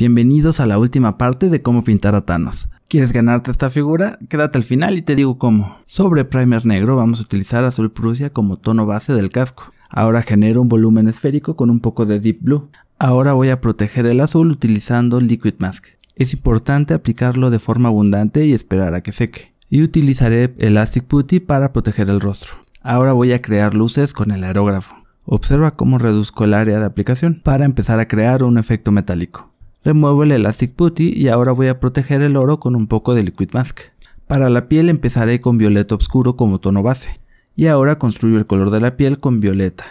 Bienvenidos a la última parte de cómo pintar a Thanos. ¿Quieres ganarte esta figura? Quédate al final y te digo cómo. Sobre primer negro vamos a utilizar azul prusia como tono base del casco. Ahora genero un volumen esférico con un poco de deep blue. Ahora voy a proteger el azul utilizando liquid mask. Es importante aplicarlo de forma abundante y esperar a que seque. Y utilizaré elastic putty para proteger el rostro. Ahora voy a crear luces con el aerógrafo. Observa cómo reduzco el área de aplicación para empezar a crear un efecto metálico. Remuevo el Elastic Putty y ahora voy a proteger el oro con un poco de Liquid Mask. Para la piel empezaré con violeta oscuro como tono base. Y ahora construyo el color de la piel con violeta.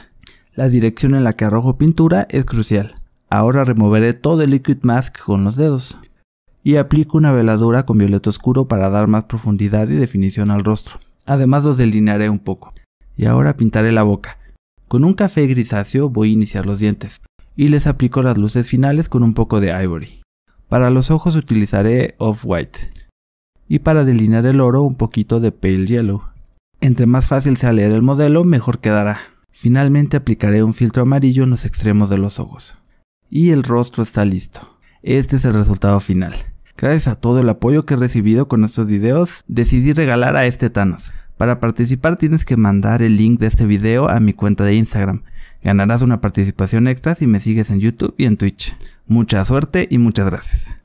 La dirección en la que arrojo pintura es crucial. Ahora removeré todo el Liquid Mask con los dedos. Y aplico una veladura con violeta oscuro para dar más profundidad y definición al rostro. Además los delinearé un poco. Y ahora pintaré la boca. Con un café grisáceo voy a iniciar los dientes y les aplico las luces finales con un poco de ivory. Para los ojos utilizaré off-white y para delinear el oro un poquito de pale yellow. Entre más fácil sea leer el modelo, mejor quedará. Finalmente aplicaré un filtro amarillo en los extremos de los ojos. Y el rostro está listo. Este es el resultado final. Gracias a todo el apoyo que he recibido con estos videos, decidí regalar a este Thanos. Para participar tienes que mandar el link de este video a mi cuenta de Instagram. Ganarás una participación extra si me sigues en YouTube y en Twitch. Mucha suerte y muchas gracias.